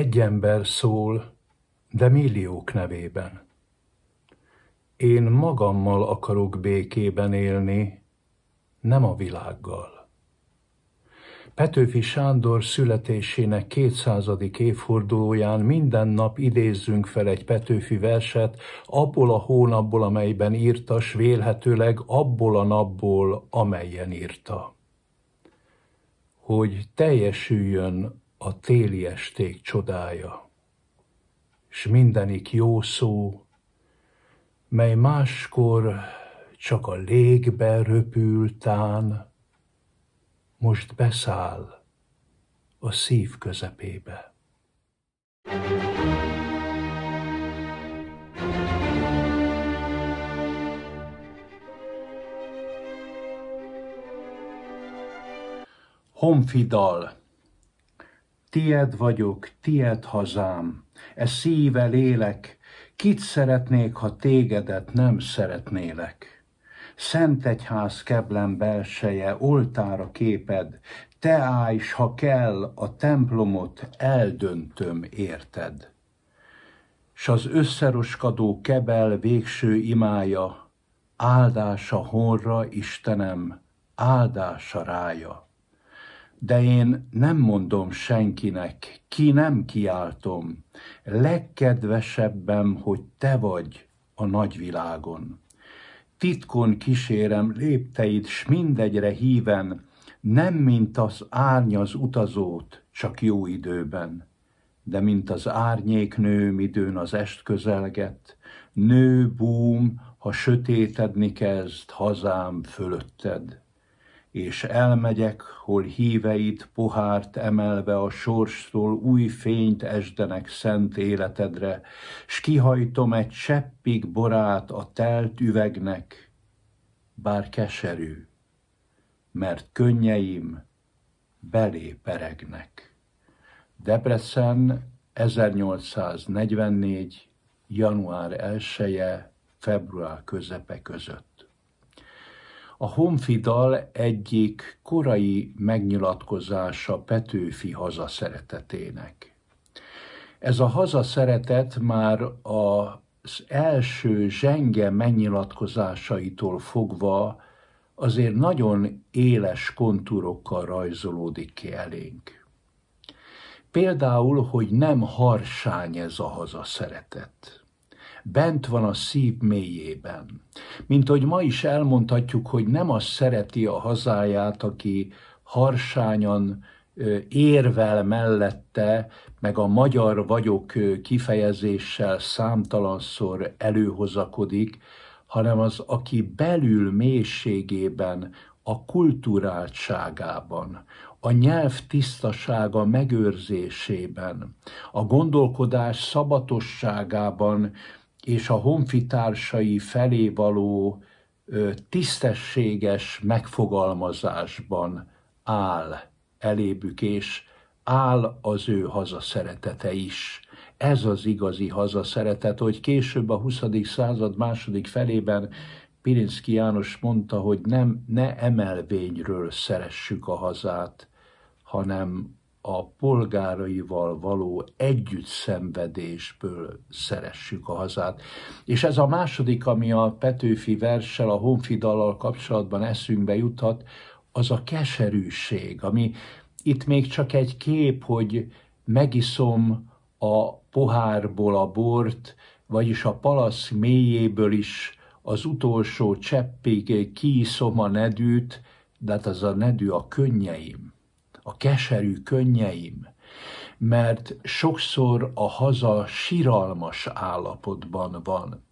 egy ember szól, de milliók nevében. Én magammal akarok békében élni, nem a világgal. Petőfi Sándor születésének 200. évfordulóján minden nap idézzünk fel egy Petőfi verset abból a hónapból, amelyben írta, s vélhetőleg abból a napból, amelyen írta. Hogy teljesüljön a téli esték csodája, s mindenik jó szó, mely máskor csak a légbe röpültán, most beszáll a szív közepébe. Honfidal Tied vagyok, tied hazám, e szíve lélek, kit szeretnék, ha tégedet nem szeretnélek. Szent egyház keblen belseje, oltára képed, te állj, s ha kell, a templomot eldöntöm, érted? S az összeroskadó kebel végső imája, áldása honra, Istenem, áldása rája de én nem mondom senkinek, ki nem kiáltom. Legkedvesebbem, hogy te vagy a nagyvilágon. Titkon kísérem lépteid, s mindegyre híven, nem mint az árny az utazót, csak jó időben, de mint az árnyék nő, midőn az est közelget, nő búm, ha sötétedni kezd hazám fölötted és elmegyek, hol híveit pohárt emelve a sorstól új fényt esdenek szent életedre, s kihajtom egy cseppig borát a telt üvegnek, bár keserű, mert könnyeim peregnek. Debrecen 1844. január 1 -e, február közepe között. A honfidal egyik korai megnyilatkozása Petőfi hazaszeretetének. Ez a hazaszeretet már az első zsenge megnyilatkozásaitól fogva azért nagyon éles kontúrokkal rajzolódik ki elénk. Például, hogy nem harsány ez a hazaszeretet bent van a szív mélyében. Mint hogy ma is elmondhatjuk, hogy nem az szereti a hazáját, aki harsányan érvel mellette, meg a magyar vagyok kifejezéssel számtalanszor előhozakodik, hanem az, aki belül mélységében, a kulturáltságában, a nyelv tisztasága megőrzésében, a gondolkodás szabatosságában és a honfitársai felé való tisztességes megfogalmazásban áll elébük, és áll az ő hazaszeretete is. Ez az igazi hazaszeretet, hogy később a 20. század második felében Pirinszki János mondta, hogy nem ne emelvényről szeressük a hazát, hanem a polgáraival való együtt szenvedésből szeressük a hazát. És ez a második, ami a Petőfi verssel, a Honfidallal kapcsolatban eszünkbe juthat, az a keserűség, ami itt még csak egy kép, hogy megiszom a pohárból a bort, vagyis a palasz mélyéből is az utolsó cseppig kiiszom a nedűt, de hát az a nedű a könnyeim a keserű könnyeim, mert sokszor a haza síralmas állapotban van,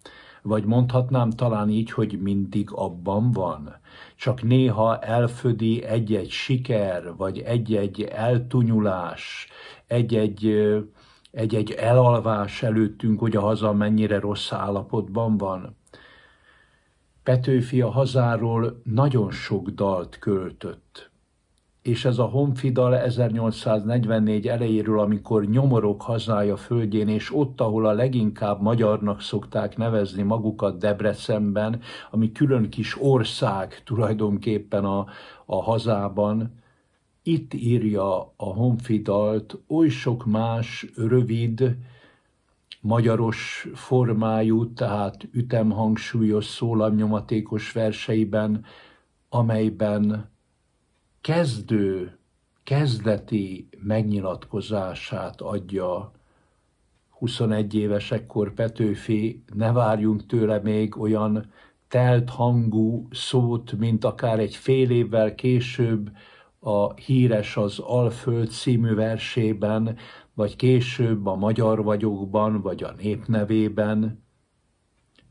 vagy mondhatnám talán így, hogy mindig abban van. Csak néha elfödi egy-egy siker, vagy egy-egy eltunyulás, egy-egy egy-egy elalvás előttünk, hogy a haza mennyire rossz állapotban van. Petőfi a hazáról nagyon sok dalt költött és ez a honfidal 1844 elejéről, amikor nyomorok hazája földjén, és ott, ahol a leginkább magyarnak szokták nevezni magukat Debrecenben, ami külön kis ország tulajdonképpen a, a hazában, itt írja a honfidalt oly sok más rövid, magyaros formájú, tehát ütemhangsúlyos, szólamnyomatékos verseiben, amelyben kezdő, kezdeti megnyilatkozását adja 21 évesekkor Petőfi, ne várjunk tőle még olyan telt hangú szót, mint akár egy fél évvel később a híres az Alföld című versében, vagy később a Magyar vagyokban, vagy a népnevében,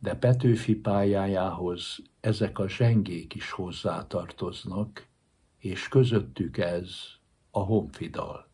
de Petőfi pályájához ezek a zsengék is hozzátartoznak, és közöttük ez a honfidal.